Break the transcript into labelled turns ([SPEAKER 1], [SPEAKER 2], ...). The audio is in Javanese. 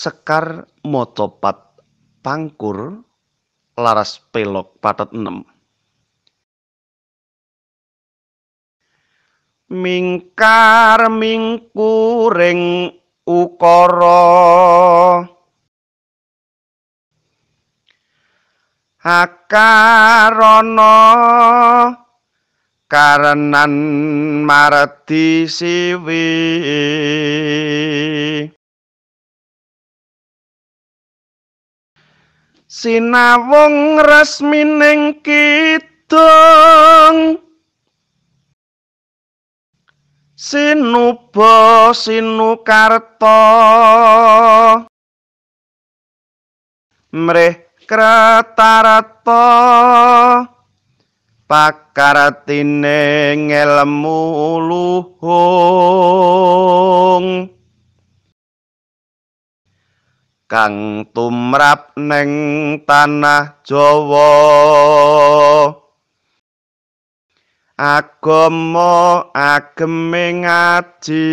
[SPEAKER 1] Sekar Motopat Pangkur Laras Pelok Patet 6
[SPEAKER 2] Mingkar
[SPEAKER 3] mingkuring ukara Hakarana karenan marti
[SPEAKER 2] sinawung rasmining kidung
[SPEAKER 4] sinuba sinukarta
[SPEAKER 3] mreh kratarata pakaratine ngelmu luhur kang tumrap ning tanah Jawa agama ageme ngaji